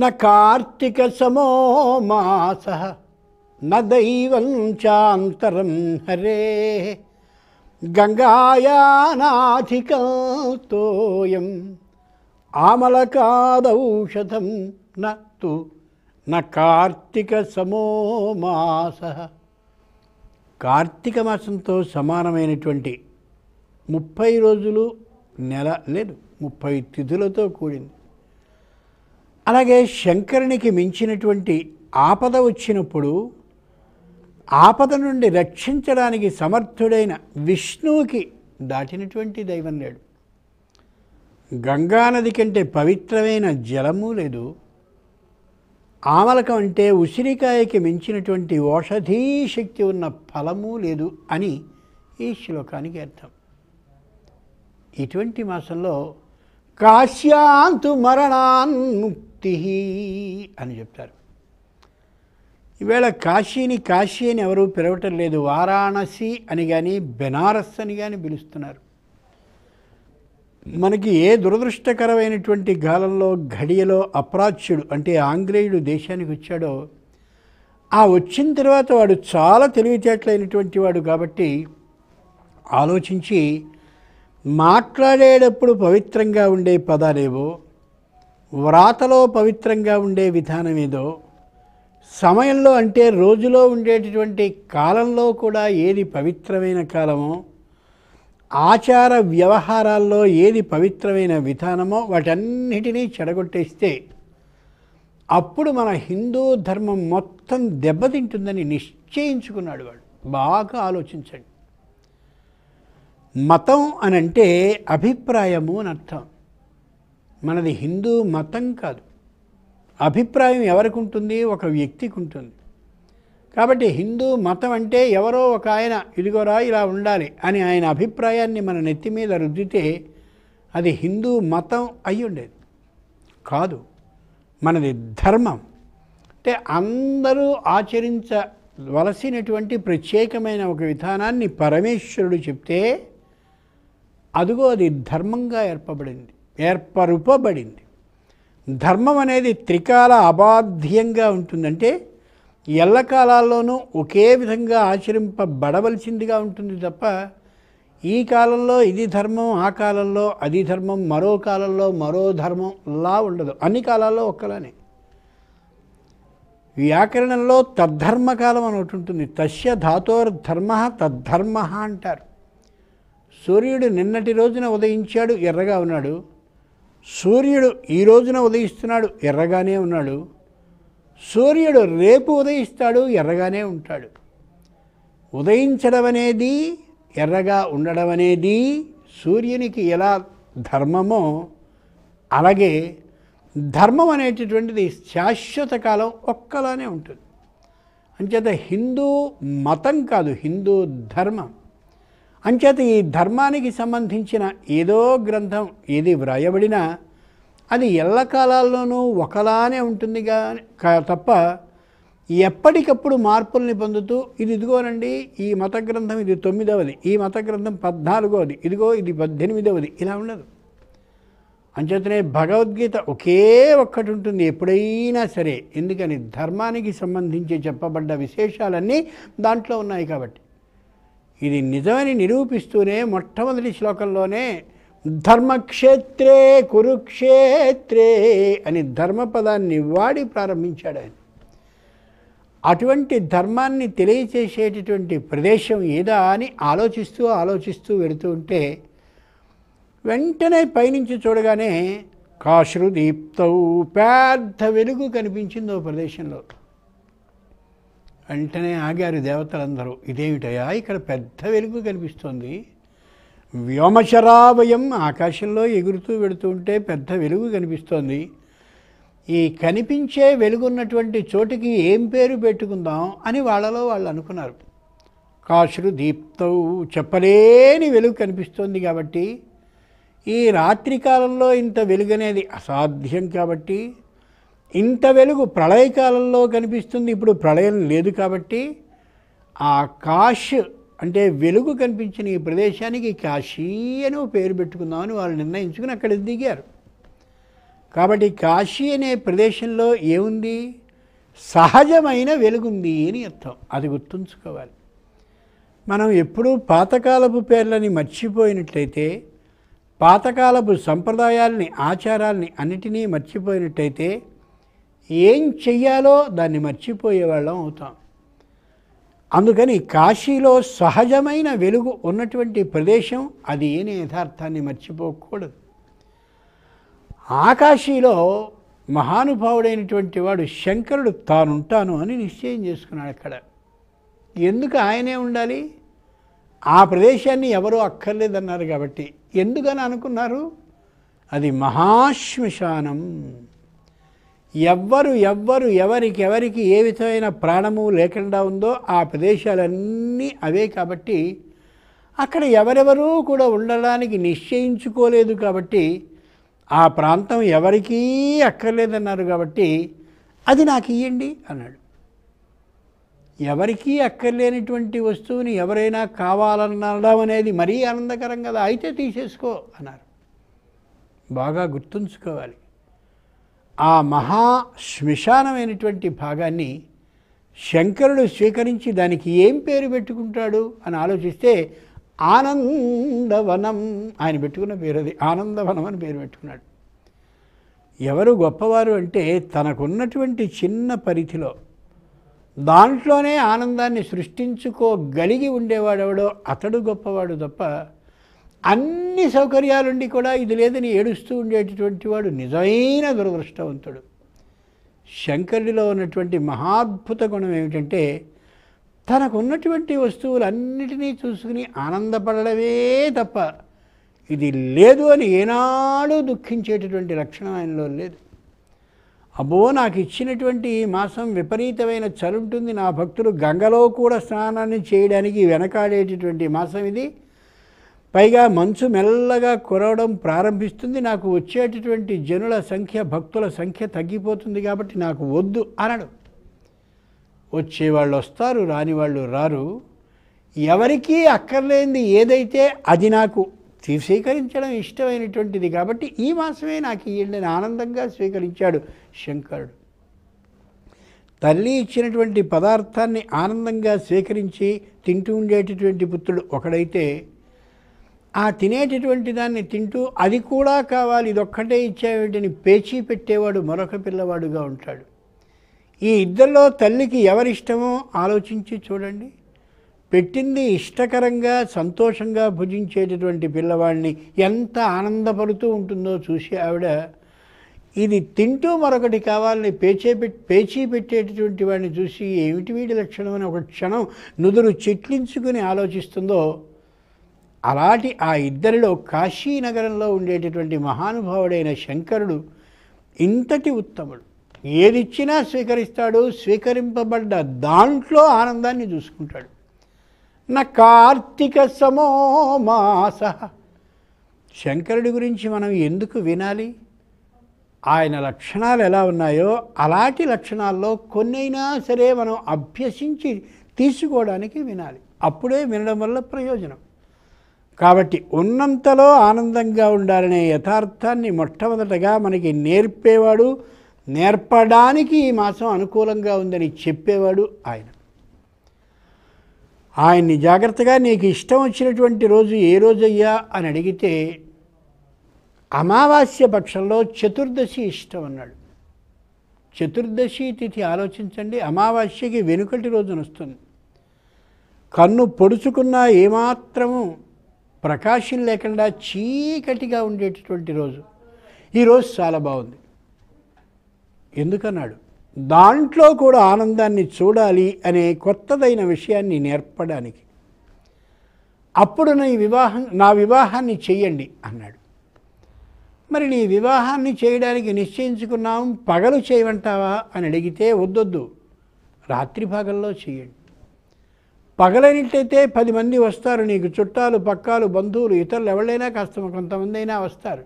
న కార్తీక సమో మాస నైవం చాంతరం హరే గంగాయానాధికల్తోయం ఆమలకాదౌషధం నూ నా కార్తీక సమో మాస కార్తీక మాసంతో సమానమైనటువంటి ముప్పై రోజులు నెల లేదు ముప్పై తిథులతో కూడింది అలాగే శంకరునికి మించినటువంటి ఆపద వచ్చినప్పుడు ఆపద నుండి రక్షించడానికి సమర్థుడైన విష్ణువుకి దాటినటువంటి దైవం లేడు గంగానది కంటే పవిత్రమైన జలము లేదు ఆమలకం అంటే ఉసిరికాయకి మించినటువంటి ఓషధీ శక్తి ఉన్న ఫలము లేదు అని ఈ శ్లోకానికి అర్థం ఇటువంటి మాసంలో కాశ్యాంతు మరణాన్ ముక్తి అని చెప్తారు ఈవేళ కాశీని కాశీ అని ఎవరూ పిలవటం లేదు వారాణసి అని కానీ బెనారస్ అని కానీ పిలుస్తున్నారు మనకి ఏ దురదృష్టకరమైనటువంటి గాలంలో ఘడియలో అప్రాచ్యుడు అంటే ఆంగ్లేయుడు దేశానికి వచ్చాడో ఆ వచ్చిన తర్వాత వాడు చాలా తెలివితేటలైనటువంటి వాడు కాబట్టి ఆలోచించి మాట్లాడేటప్పుడు పవిత్రంగా ఉండే పదాలేవో వ్రాతలో పవిత్రంగా ఉండే విధానం ఏదో సమయంలో అంటే రోజులో ఉండేటటువంటి కాలంలో కూడా ఏది పవిత్రమైన కాలమో ఆచార వ్యవహారాల్లో ఏది పవిత్రమైన విధానమో వాటన్నిటినీ చెడగొట్టేస్తే అప్పుడు మన హిందూ ధర్మం మొత్తం దెబ్బతింటుందని నిశ్చయించుకున్నాడు వాడు బాగా ఆలోచించండి మతం అనంటే అభిప్రాయము అని అర్థం మనది హిందూ మతం కాదు అభిప్రాయం ఎవరికి ఉంటుంది ఒక వ్యక్తికి ఉంటుంది కాబట్టి హిందూ మతం అంటే ఎవరో ఒక ఆయన ఇదిగోరా ఇలా ఉండాలి అని ఆయన అభిప్రాయాన్ని మన నెత్తి మీద రుద్దితే అది హిందూ మతం అయి ఉండేది కాదు మనది ధర్మం అంటే అందరూ ఆచరించవలసినటువంటి ప్రత్యేకమైన ఒక విధానాన్ని పరమేశ్వరుడు చెప్తే అదిగో అది ధర్మంగా ఏర్పబడింది ఏర్పరుపబడింది ధర్మం అనేది త్రికాల అబాధ్యంగా ఉంటుందంటే ఎల్ల కాలాల్లోనూ ఒకే విధంగా ఆచరింపబడవలసిందిగా ఉంటుంది తప్ప ఈ కాలంలో ఇది ధర్మం ఆ కాలంలో అది ధర్మం మరో కాలంలో మరో ధర్మం లా ఉండదు అన్ని కాలాల్లో ఒక్కలానే వ్యాకరణంలో తద్ధర్మకాలం అని ఒకటి ఉంటుంది తస్య ధాతోర్ధర్మ తద్ధర్మ అంటారు సూర్యుడు నిన్నటి రోజున ఉదయించాడు ఎర్రగా ఉన్నాడు సూర్యుడు ఈ రోజున ఉదయిస్తున్నాడు ఎర్రగానే ఉన్నాడు సూర్యుడు రేపు ఉదయిస్తాడు ఎర్రగానే ఉంటాడు ఉదయించడం అనేది ఎర్రగా ఉండడం అనేది సూర్యునికి ఎలా ధర్మమో అలాగే ధర్మం అనేటటువంటిది శాశ్వత కాలం ఒక్కలానే ఉంటుంది అంచేత హిందూ మతం కాదు హిందూ ధర్మం అంచేత ఈ ధర్మానికి సంబంధించిన ఏదో గ్రంథం ఏది వ్రాయబడినా అది ఎల్ల కాలాల్లోనూ ఒకలానే ఉంటుంది తప్ప ఎప్పటికప్పుడు మార్పుల్ని పొందుతూ ఇది ఇదిగోనండి ఈ మత గ్రంథం ఇది తొమ్మిదవది ఈ మత గ్రంథం పద్నాలుగవది ఇదిగో ఇది పద్దెనిమిదవది ఇలా ఉండదు అంచేతనే భగవద్గీత ఒకే ఒక్కటి ఉంటుంది ఎప్పుడైనా సరే ఎందుకని ధర్మానికి సంబంధించి చెప్పబడ్డ విశేషాలన్నీ దాంట్లో ఉన్నాయి కాబట్టి ఇది నిజమని నిరూపిస్తూనే మొట్టమొదటి శ్లోకంలోనే ధర్మక్షేత్రే కురుక్షేత్రే అని ధర్మపదాన్ని వాడి ప్రారంభించాడు ఆయన అటువంటి ధర్మాన్ని తెలియచేసేటటువంటి ప్రదేశం ఏదా అని ఆలోచిస్తూ ఆలోచిస్తూ వెళుతూ ఉంటే వెంటనే పైనుంచి చూడగానే కాశ్రుదీప్తౌ పెద్ద వెలుగు కనిపించింది ఓ ప్రదేశంలో వెంటనే ఆగారు దేవతలందరూ ఇదేమిటయా ఇక్కడ పెద్ద వెలుగు కనిపిస్తోంది వ్యోమశరాభయం ఆకాశంలో ఎగురుతూ ఉంటే పెద్ద వెలుగు కనిపిస్తోంది ఈ కనిపించే వెలుగున్నటువంటి చోటుకి ఏం పేరు పెట్టుకుందాం అని వాళ్ళలో వాళ్ళు అనుకున్నారు కాశులు దీప్తవు చెప్పలేని వెలుగు కనిపిస్తోంది కాబట్టి ఈ రాత్రికాలంలో ఇంత వెలుగనేది అసాధ్యం కాబట్టి ఇంత వెలుగు ప్రళయకాలంలో కనిపిస్తుంది ఇప్పుడు ప్రళయం లేదు కాబట్టి ఆ కాష్ అంటే వెలుగు కనిపించిన ఈ ప్రదేశానికి కాశీ అని పేరు పెట్టుకుందామని వాళ్ళు నిర్ణయించుకుని అక్కడ దిగారు కాబట్టి కాశీ అనే ప్రదేశంలో ఏముంది సహజమైన వెలుగుంది అని అర్థం అది గుర్తుంచుకోవాలి మనం ఎప్పుడూ పాతకాలపు పేర్లని మర్చిపోయినట్లయితే పాతకాలపు సంప్రదాయాలని ఆచారాలని అన్నిటినీ మర్చిపోయినట్టయితే ఏం చెయ్యాలో దాన్ని మర్చిపోయేవాళ్ళం అవుతాం అందుకని కాశీలో సహజమైన వెలుగు ఉన్నటువంటి ప్రదేశం అది ఏని యథార్థాన్ని మర్చిపోకూడదు ఆకాశీలో మహానుభావుడైనటువంటి వాడు శంకరుడు తానుంటాను అని నిశ్చయం చేసుకున్నాడు అక్కడ ఎందుకు ఆయనే ఉండాలి ఆ ప్రదేశాన్ని ఎవరూ అక్కర్లేదన్నారు కాబట్టి ఎందుకని అనుకున్నారు అది మహాశ్మశానం ఎవ్వరు ఎవ్వరు ఎవరికి ఎవరికి ఏ విధమైన ప్రాణము లేకుండా ఉందో ఆ ప్రదేశాలన్నీ అవే కాబట్టి అక్కడ ఎవరెవరూ కూడా ఉండడానికి నిశ్చయించుకోలేదు కాబట్టి ఆ ప్రాంతం ఎవరికీ అక్కర్లేదన్నారు కాబట్టి అది నాకు ఇయ్యండి అన్నాడు ఎవరికీ అక్కర్లేనటువంటి వస్తువుని ఎవరైనా కావాలన్నడం అనేది మరీ ఆనందకరం కదా అయితే తీసేసుకో అన్నారు బాగా గుర్తుంచుకోవాలి ఆ మహా శ్మశానమైనటువంటి భాగాన్ని శంకరుడు స్వీకరించి దానికి ఏం పేరు పెట్టుకుంటాడు అని ఆలోచిస్తే ఆనందవనం ఆయన పెట్టుకున్న పేరు అది ఆనందవనం అని పేరు పెట్టుకున్నాడు ఎవరు గొప్పవారు అంటే తనకున్నటువంటి చిన్న పరిధిలో దాంట్లోనే ఆనందాన్ని సృష్టించుకోగలిగి ఉండేవాడెవడో అతడు గొప్పవాడు తప్ప అన్ని సౌకర్యాలుండి కూడా ఇది లేదని ఏడుస్తూ ఉండేటటువంటి వాడు నిజమైన దురదృష్టవంతుడు శంకరుడిలో ఉన్నటువంటి మహాద్భుత గుణం ఏమిటంటే తనకున్నటువంటి వస్తువులన్నిటినీ చూసుకుని ఆనందపడడమే తప్ప ఇది లేదు అని ఏనాడు దుఃఖించేటటువంటి లక్షణం ఆయనలో లేదు అబ్బో నాకు ఇచ్చినటువంటి మాసం విపరీతమైన చలుంటుంది నా భక్తులు గంగలో కూడా స్నానాన్ని చేయడానికి వెనకాడేటటువంటి మాసం ఇది పైగా మంచు మెల్లగా కురవడం ప్రారంభిస్తుంది నాకు వచ్చేటటువంటి జనుల సంఖ్య భక్తుల సంఖ్య తగ్గిపోతుంది కాబట్టి నాకు వద్దు అనడు వచ్చేవాళ్ళు వస్తారు రాని వాళ్ళు రారు ఎవరికీ అక్కర్లేనిది ఏదైతే అది నాకు స్వీకరించడం ఇష్టమైనటువంటిది కాబట్టి ఈ మాసమే నాకు ఈయన ఆనందంగా స్వీకరించాడు శంకరుడు తల్లి ఇచ్చినటువంటి పదార్థాన్ని ఆనందంగా స్వీకరించి తింటూ ఉండేటటువంటి పుత్రుడు ఒకడైతే ఆ తినేటటువంటి దాన్ని తింటూ అది కూడా కావాలి ఇదొక్కటే ఇచ్చేవిటిని పేచీ పెట్టేవాడు మరొక పిల్లవాడుగా ఉంటాడు ఈ ఇద్దరిలో తల్లికి ఎవరిష్టమో ఆలోచించి చూడండి పెట్టింది ఇష్టకరంగా సంతోషంగా భుజించేటటువంటి పిల్లవాడిని ఎంత ఆనందపడుతూ ఉంటుందో చూసి ఆవిడ ఇది తింటూ మరొకటి కావాలని పేచే పేచీ పెట్టేటటువంటి వాడిని చూసి ఏమిటి వీడి లక్షణం అని ఒక క్షణం నుదురు చెట్లించుకుని ఆలోచిస్తుందో అలాంటి ఆ ఇద్దరిలో కాశీనగరంలో ఉండేటటువంటి మహానుభావుడైన శంకరుడు ఇంతటి ఉత్తముడు ఏదిచ్చినా స్వీకరిస్తాడు స్వీకరింపబడ్డ దాంట్లో ఆనందాన్ని చూసుకుంటాడు నా కార్తీక సమోమాస శంకరుడి గురించి మనం ఎందుకు వినాలి ఆయన లక్షణాలు ఎలా ఉన్నాయో అలాంటి లక్షణాల్లో కొన్నైనా సరే మనం అభ్యసించి తీసుకోవడానికి వినాలి అప్పుడే వినడం వల్ల ప్రయోజనం కాబట్టి ఉన్నంతలో ఆనందంగా ఉండాలనే యథార్థాన్ని మొట్టమొదటగా మనకి నేర్పేవాడు నేర్పడానికి ఈ మాసం అనుకూలంగా ఉందని చెప్పేవాడు ఆయన ఆయన్ని జాగ్రత్తగా నీకు ఇష్టం వచ్చినటువంటి రోజు ఏ రోజయ్యా అని అడిగితే అమావాస్య పక్షంలో చతుర్దశి ఇష్టం అన్నాడు చతుర్దశి తిథి ఆలోచించండి అమావాస్యకి వెనుకటి రోజున వస్తుంది కన్ను పొడుచుకున్నా ఏమాత్రము ప్రకాశం లేకుండా చీకటిగా ఉండేటటువంటి రోజు ఈరోజు చాలా బాగుంది ఎందుకన్నాడు దాంట్లో కూడా ఆనందాన్ని చూడాలి అనే కొత్తదైన విషయాన్ని నేర్పడానికి అప్పుడు నీ వివాహం నా వివాహాన్ని చేయండి అన్నాడు మరి నీ వివాహాన్ని చేయడానికి నిశ్చయించుకున్నాం పగలు చేయమంటావా అని అడిగితే వద్దొద్దు రాత్రి భాగంలో చేయండి పగలనిట్టయితే పది మంది వస్తారు నీకు చుట్టాలు పక్కాలు బంధువులు ఇతరులు ఎవరైనా కష్టం కొంతమంది అయినా వస్తారు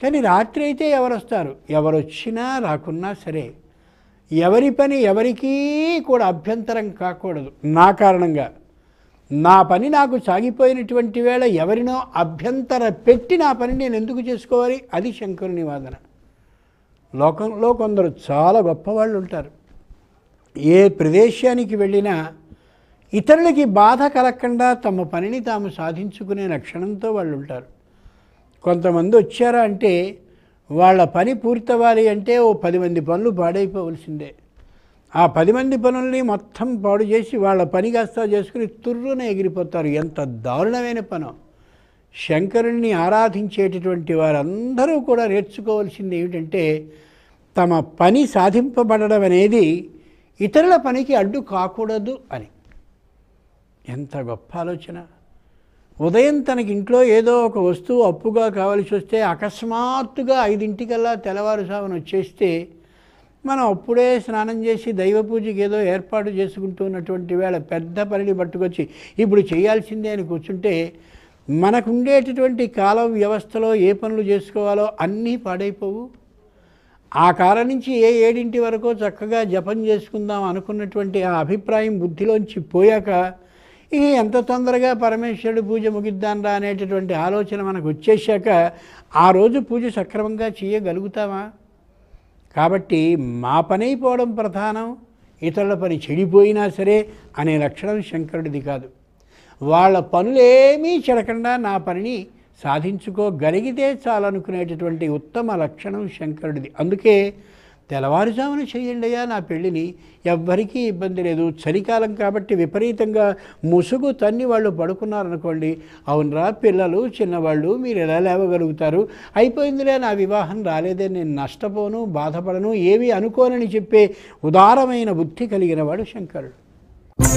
కానీ రాత్రి అయితే ఎవరు వస్తారు ఎవరు వచ్చినా రాకున్నా సరే ఎవరి పని ఎవరికీ కూడా అభ్యంతరం కాకూడదు నా కారణంగా నా పని నాకు సాగిపోయినటువంటి వేళ ఎవరినో అభ్యంతర పెట్టి నా పని నేను ఎందుకు చేసుకోవాలి అది శంకరుని వాదన లోకంలో కొందరు చాలా గొప్పవాళ్ళు ఉంటారు ఏ ప్రదేశానికి వెళ్ళినా ఇతరులకి బాధ కలగకుండా తమ పనిని తాము సాధించుకునే లక్షణంతో వాళ్ళు ఉంటారు కొంతమంది వచ్చారా అంటే వాళ్ళ పని పూర్తవ్వాలి అంటే ఓ పది మంది పనులు పాడైపోవలసిందే ఆ పది మంది పనుల్ని మొత్తం పాడు చేసి వాళ్ళ పని కాస్తా చేసుకుని తుర్రున ఎగిరిపోతారు ఎంత దారుణమైన పనో శంకరుణ్ణి ఆరాధించేటటువంటి వారందరూ కూడా నేర్చుకోవాల్సింది ఏమిటంటే తమ పని సాధింపబడడం అనేది ఇతరుల పనికి అడ్డు కాకూడదు అని ఎంత గొప్ప ఆలోచన ఉదయం తనకి ఇంట్లో ఏదో ఒక వస్తువు అప్పుగా కావలసి వస్తే అకస్మాత్తుగా ఐదింటికల్లా తెల్లవారుజామున వచ్చేస్తే మనం అప్పుడే స్నానం చేసి దైవ పూజకి ఏదో ఏర్పాటు చేసుకుంటున్నటువంటి వేళ పెద్ద పనిని పట్టుకొచ్చి ఇప్పుడు చేయాల్సిందే అని కూర్చుంటే మనకుండేటటువంటి కాలం వ్యవస్థలో ఏ పనులు చేసుకోవాలో అన్నీ పాడైపోవు ఆ కాలం నుంచి ఏ ఏడింటి వరకు చక్కగా జపం చేసుకుందాం అనుకున్నటువంటి ఆ అభిప్రాయం బుద్ధిలోంచి పోయాక ఇక ఎంత తొందరగా పరమేశ్వరుడు పూజ రా అనేటటువంటి ఆలోచన మనకు వచ్చేసాక ఆ రోజు పూజ సక్రమంగా చేయగలుగుతామా కాబట్టి మా పనైపోవడం ప్రధానం ఇతరుల పని చెడిపోయినా సరే అనే లక్షణం శంకరుడిది కాదు వాళ్ళ పనులేమీ చెడకుండా నా పనిని సాధించుకోగలిగితే చాలనుకునేటటువంటి ఉత్తమ లక్షణం శంకరుడిది అందుకే తెల్లవారుజామున చేయండి అయ్యా నా పెళ్ళిని ఎవ్వరికీ ఇబ్బంది లేదు చలికాలం కాబట్టి విపరీతంగా ముసుగు తన్ని వాళ్ళు పడుకున్నారనుకోండి అవునరా పిల్లలు చిన్నవాళ్ళు మీరు ఎలా లేవగలుగుతారు అయిపోయిందిలే నా వివాహం రాలేదే నేను నష్టపోను బాధపడను ఏమీ అనుకోనని చెప్పే ఉదారమైన బుద్ధి కలిగిన వాడు శంకరుడు